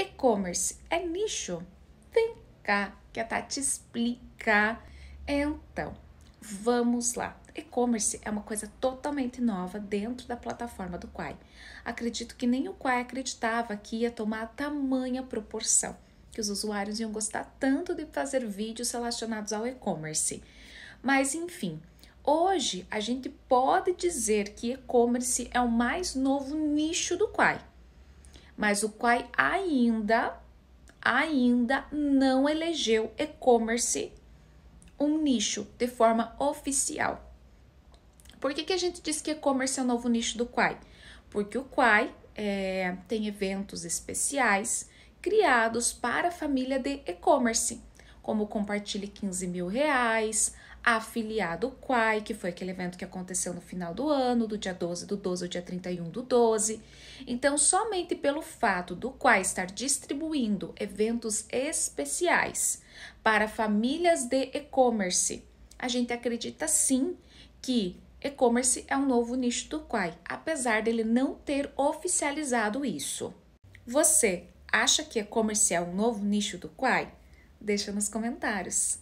E-commerce é nicho? Vem cá que a Tati explica. Então, vamos lá. E-commerce é uma coisa totalmente nova dentro da plataforma do Quai. Acredito que nem o Quai acreditava que ia tomar tamanha proporção, que os usuários iam gostar tanto de fazer vídeos relacionados ao e-commerce. Mas enfim, hoje a gente pode dizer que e-commerce é o mais novo nicho do Quai mas o Quai ainda, ainda não elegeu e-commerce um nicho de forma oficial. Por que, que a gente diz que e-commerce é o novo nicho do Quai? Porque o Quai é, tem eventos especiais criados para a família de e-commerce como Compartilhe 15 mil reais, afiliado Quai, que foi aquele evento que aconteceu no final do ano, do dia 12 do 12 ao dia 31 do 12. Então, somente pelo fato do Quai estar distribuindo eventos especiais para famílias de e-commerce, a gente acredita sim que e-commerce é um novo nicho do Quai, apesar dele não ter oficializado isso. Você acha que e-commerce é um novo nicho do Quai? Deixa nos comentários.